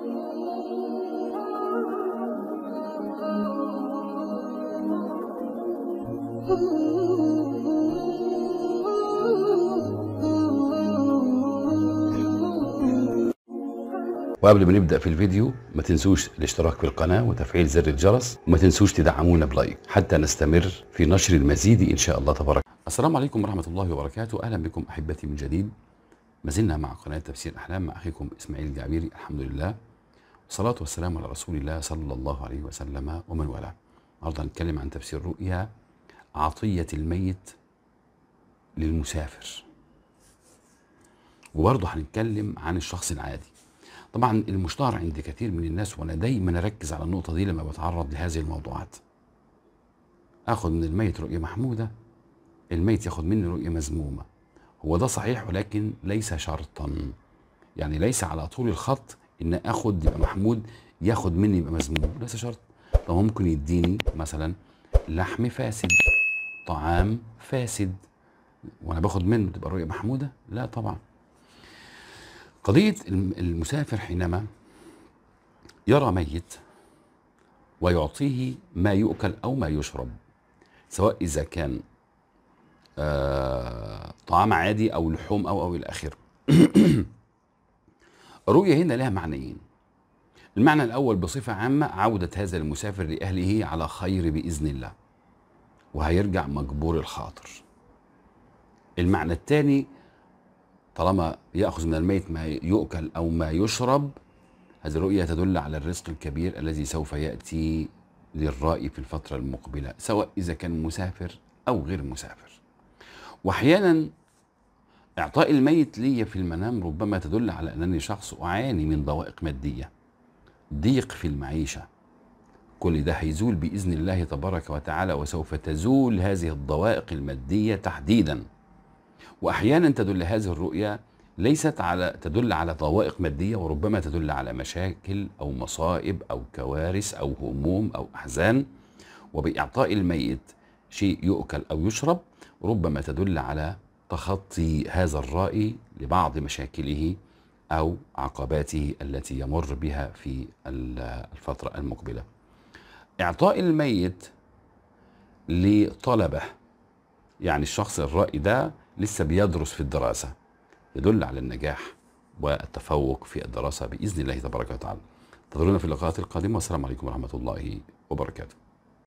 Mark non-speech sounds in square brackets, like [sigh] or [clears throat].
وقبل ما نبدا في الفيديو ما تنسوش الاشتراك في القناه وتفعيل زر الجرس وما تنسوش تدعمونا بلايك حتى نستمر في نشر المزيد ان شاء الله تبارك السلام عليكم ورحمه الله وبركاته اهلا بكم احبتي من جديد ما زلنا مع قناه تفسير احلام مع اخيكم اسماعيل الجعبيري الحمد لله الصلاة والسلام على رسول الله صلى الله عليه وسلم ومن والاه النهاردة هنتكلم عن تفسير رؤيا عطية الميت للمسافر وبرضه هنتكلم عن الشخص العادي طبعا المشتهر عند كثير من الناس وانا دايما اركز على النقطه دي لما بتعرض لهذه الموضوعات اخذ من الميت رؤيه محموده الميت ياخذ مني رؤيه مزمومه هو ده صحيح ولكن ليس شرطا يعني ليس على طول الخط ان اخد يبقى محمود ياخد مني يبقى مذموم ليس شرط طب ممكن يديني مثلا لحم فاسد طعام فاسد وانا باخد منه تبقى الرؤيه محموده لا طبعا قضيه المسافر حينما يرى ميت ويعطيه ما يؤكل او ما يشرب سواء اذا كان آه طعام عادي او لحوم او او الى اخره [clears throat] الرؤية هنا لها معنيين المعنى الأول بصفة عامة عودة هذا المسافر لأهله على خير بإذن الله وهيرجع مجبور الخاطر المعنى الثاني طالما يأخذ من الميت ما يؤكل أو ما يشرب هذه الرؤية تدل على الرزق الكبير الذي سوف يأتي للرأي في الفترة المقبلة سواء إذا كان مسافر أو غير مسافر وأحيانا إعطاء الميت لي في المنام ربما تدل على أنني شخص أعاني من ضوائق مادية ضيق في المعيشة كل ده هيزول بإذن الله تبارك وتعالى وسوف تزول هذه الضوائق المادية تحديدا وأحيانا تدل هذه الرؤية ليست على تدل على ضوائق مادية وربما تدل على مشاكل أو مصائب أو كوارث أو هموم أو أحزان وبإعطاء الميت شيء يؤكل أو يشرب ربما تدل على تخطي هذا الرأي لبعض مشاكله أو عقباته التي يمر بها في الفترة المقبلة إعطاء الميت لطلبة يعني الشخص الرأي ده لسه بيدرس في الدراسة يدل على النجاح والتفوق في الدراسة بإذن الله تبارك وتعالى انتظرونا في اللقاءات القادمة والسلام عليكم ورحمة الله وبركاته